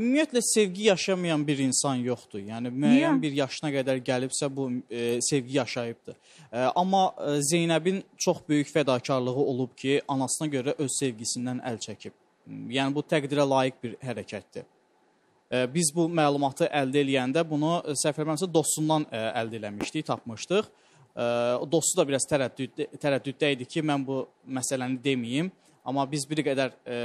Ümumiyyətlə sevgi yaşamayan bir insan yoxdur. Yəni müəyyən Niyə? bir yaşına qədər gəlibsə bu e, sevgi yaşayıbdır. E, amma e, Zeynəbin çox böyük fədakarlığı olub ki, anasına görə öz sevgisindən əl çəkib. Yəni bu təqdirə layiq bir hərəkətdir. E, biz bu məlumatı əldə eləyəndə bunu səhv etmirəmsə dostundan e, əldə eləmişdik, tapmışdıq. E, dostu da biraz tərəddüd tərəddüddə idi ki, mən bu məsələni deməyim. Amma biz bir qədər e,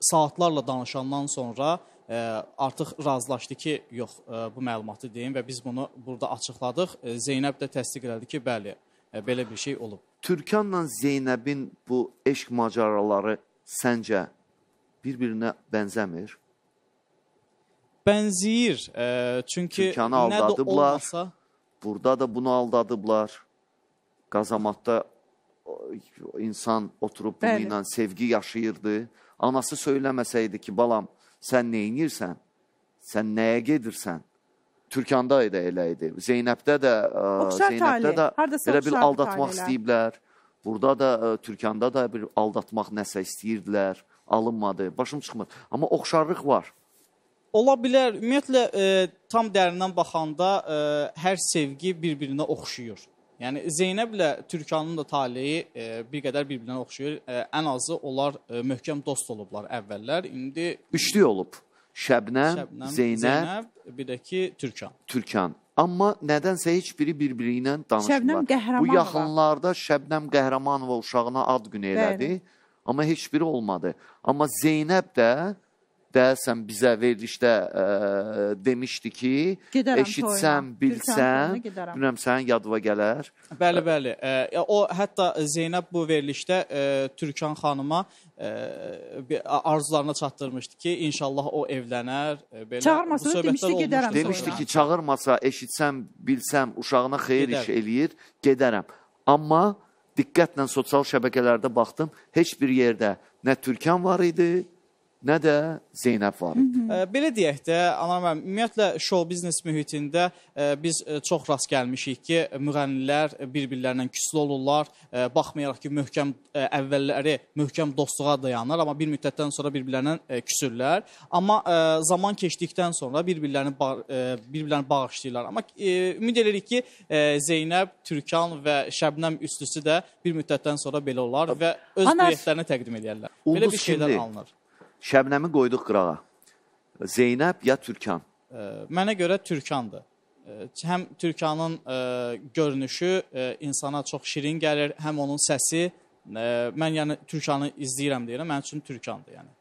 saatlarla danışandan sonra ə, e, artıq razılaşdı ki, yox, ə, e, bu məlumatı deyin və biz bunu burada açıqladıq. E, Zeynəb də təsdiq elədi ki, bəli, ə, belə bir şey olub. Türkanla Zeynəbin bu eşq macəraları səncə bir-birinə bənzəmir? Bənzəyir. Ə, çünki Türkanı aldadıblar. Olmasa... Burada da bunu aldadıblar. Qazamatda insan oturub bunu ilə sevgi yaşayırdı. Anası söyləməsəydi ki, balam, sən nəyinirsən? Sən nəyə gedirsən? Türkanda da elə idi. Zeynəbdə də e, Oxşar Zeynəbdə tali. də elə bir aldatmaq talilə. istəyiblər. Burada da e, Türkanda da bir aldatmaq nəsə istəyirdilər. Alınmadı. Başım çıxmır. Amma oxşarlıq var. Ola bilər. Ümumiyyətlə ə, e, tam dərindən baxanda ə, hər sevgi bir-birinə oxşuyur. Yəni Zeynəblə Türkanın da taleyi e, bir qədər bir-birinə oxşayır. E, ən azı onlar e, möhkəm dost olublar əvvəllər. İndi üçlü olub. Şəbnəm, Şəbnəm Zeynəb, Zeynəb, bir də ki Türkan. Türkan. Amma nədənsə heç biri bir-biri ilə danışmırlar. Şəbnəm Qəhrəmanova. Bu yaxınlarda Şəbnəm Qəhrəmanova uşağına ad günü elədi. Bəli. Amma heç biri olmadı. Amma Zeynəb də də sən bizə verilişdə ə, e, demişdi ki, gedərəm eşitsəm, toyuna, bilsəm, bilmirəm sənin yadına gələr. Bəli, bəli. Ə, e, o hətta Zeynəb bu verilişdə ə, e, Türkan xanıma ə, arzularını çatdırmışdı ki, inşallah o evlənər, belə Çağırmasa demişdi gedərəm. Olmuşdu. Demişdi ki, çağırmasa, eşitsəm, bilsəm, uşağına xeyir Gedər. iş eləyir, gedərəm. Amma diqqətlə sosial şəbəkələrdə baxdım, heç bir yerdə nə Türkan var idi, nə də Zeynəb var idi. Belə deyək də, Anar müəllim, ümumiyyətlə show biznes mühitində biz çox rast gəlmişik ki, müğənnilər bir-birlərindən küslə olurlar, baxmayaraq ki, möhkəm əvvəlləri möhkəm dostluğa dayanır, amma bir müddətdən sonra bir-birlərindən küsürlər. Amma zaman keçdikdən sonra bir-birlərini bir-birlərini bağışlayırlar. Amma ümid eləyirik ki, Zeynəb, Türkan və Şəbnəm üstüsü də bir müddətdən sonra belə olar və öz Anar, duetlərini təqdim edərlər. Belə bir şeylər alınır. Şəbnəmi qoyduq qırağa. Zeynəb ya Türkan? Ə, mənə görə Türkandır. Ə, həm Türkanın ə, e, görünüşü ə, e, insana çox şirin gəlir, həm onun səsi. Ə, mən yəni Türkanı izləyirəm deyirəm, mənim üçün Türkandır yəni.